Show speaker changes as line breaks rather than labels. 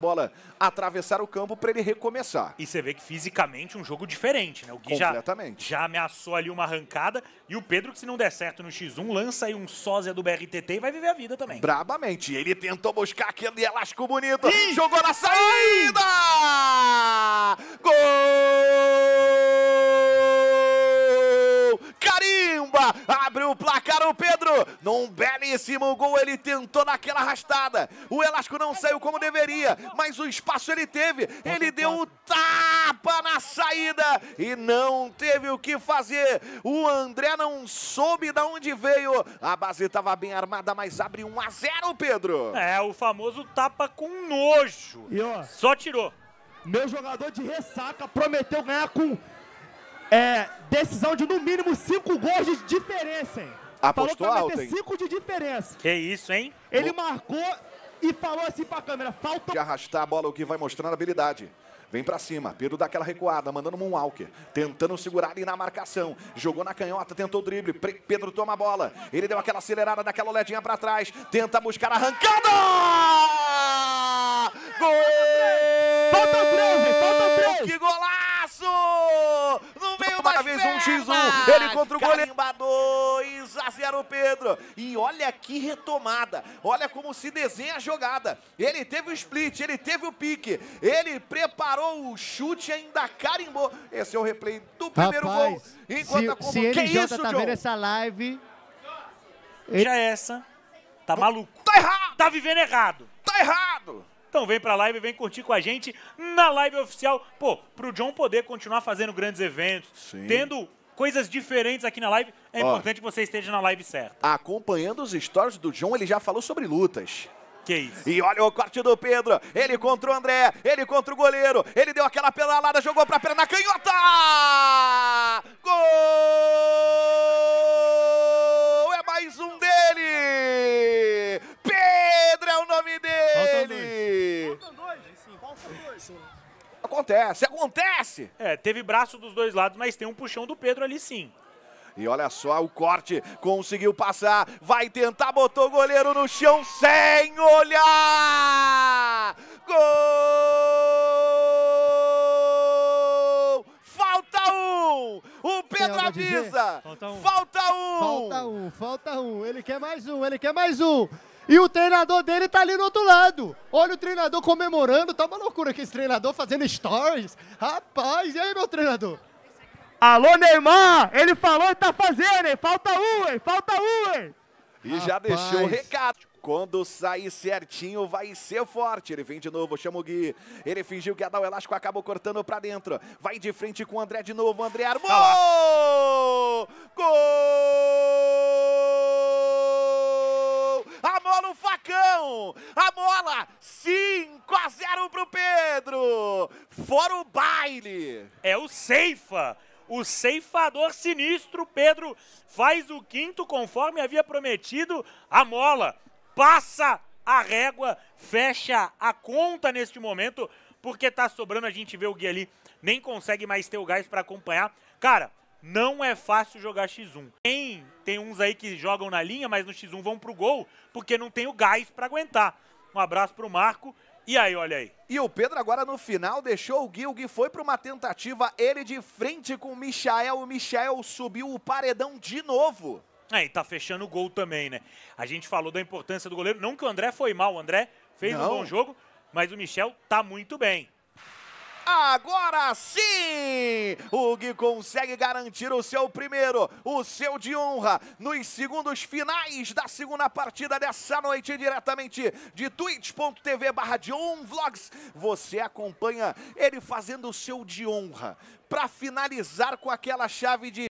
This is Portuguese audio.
bola atravessar o campo para ele recomeçar. E você vê que fisicamente um jogo diferente, né? O Gui já, já ameaçou ali uma arrancada e o Pedro, que se não der certo no X1, lança aí um sósia
do BRTT e vai viver a vida também. Brabamente. Ele tentou buscar aquele elástico bonito. Ih! Jogou na saída! Ai! Pedro. Num belíssimo gol, ele tentou naquela arrastada. O Elasco não saiu como deveria, mas o espaço ele teve. Ele deu o tapa na saída e não teve o que fazer. O André não soube de onde veio. A base estava bem armada, mas abre 1 a 0, Pedro. É, o famoso tapa com nojo.
E, ó, Só tirou. Meu jogador de ressaca prometeu ganhar com é, decisão de no mínimo 5 gols de diferença, hein? Apostou falou que
de diferença. Que isso, hein? Ele marcou e falou assim pra câmera, falta... De arrastar a bola, o que vai mostrando habilidade. Vem para cima, Pedro dá aquela recuada, mandando um Walker, tentando segurar ali na marcação. Jogou na canhota, tentou o drible, Pedro toma a bola. Ele deu aquela acelerada, daquela olhadinha para trás, tenta buscar a arrancada! Ele contra o goleiro. Carimba 2 a 0 Pedro. E olha que retomada. Olha como se desenha a jogada. Ele teve o split, ele teve o pique. Ele preparou o chute ainda carimbou. Esse é o replay do primeiro Rapaz, gol. Enquanto se, a como... se ele que tá vendo
essa live... Veja ele... essa. Tá maluco. Tá errado. Tá vivendo errado. Tá errado. Então vem pra live, vem curtir com a gente na live oficial. Pô, pro John poder continuar fazendo grandes eventos, Sim. tendo coisas diferentes aqui na live. É Ó, importante que você esteja na live certa.
Acompanhando os stories do John, ele já falou sobre lutas. Que isso. E olha o corte do Pedro. Ele contra o André, ele contra o goleiro. Ele deu aquela pedalada, jogou pra perna canhota! Gol! É mais um dele! Pedro é o nome dele! Faltam dois. Faltam dois. Sim, faltam dois. Acontece, acontece! É, teve braço dos dois lados, mas tem um puxão do Pedro ali sim. E olha só o corte, conseguiu passar, vai tentar, botou o goleiro no chão sem olhar! Gol! Falta um! O Pedro avisa! Falta um. falta um! Falta um, falta um! Ele quer mais um, ele quer mais um! E o treinador dele tá ali no outro lado. Olha o treinador comemorando, tá uma loucura que esse treinador fazendo stories. Rapaz, e aí, meu treinador? Alô, Neymar! Ele falou e tá fazendo, hein? Falta um, hein? Falta um, hein? E Rapaz. já deixou o recado. Quando sair certinho, vai ser forte. Ele vem de novo, chama o Gui. Ele fingiu que ia dar o elástico, acabou cortando pra dentro. Vai de frente com o André de novo. André armou! Tá Gol! A mola 5 a 0 pro Pedro. Fora o baile. É o Ceifa.
O ceifador sinistro, Pedro, faz o quinto conforme havia prometido. A mola passa a régua, fecha a conta neste momento, porque tá sobrando. A gente vê o Gui ali, nem consegue mais ter o gás para acompanhar. Cara, não é fácil jogar X1. Tem, tem uns aí que jogam na linha, mas no X1
vão pro gol, porque não tem o gás para aguentar. Um abraço pro Marco. E aí, olha aí. E o Pedro agora no final deixou o Gui. O Gui foi para uma tentativa, ele de frente com o Michael. O Michael subiu o paredão de novo.
É, e tá fechando o gol também, né? A gente falou da importância do goleiro. Não que o André foi mal, o André fez Não. um bom jogo, mas o Michel
tá muito bem. Agora sim! O Gui consegue garantir o seu primeiro, o seu de honra, nos segundos finais da segunda partida dessa noite, diretamente de twitch.tv barra de Vlogs. Você acompanha ele fazendo o seu de honra, para finalizar com aquela chave de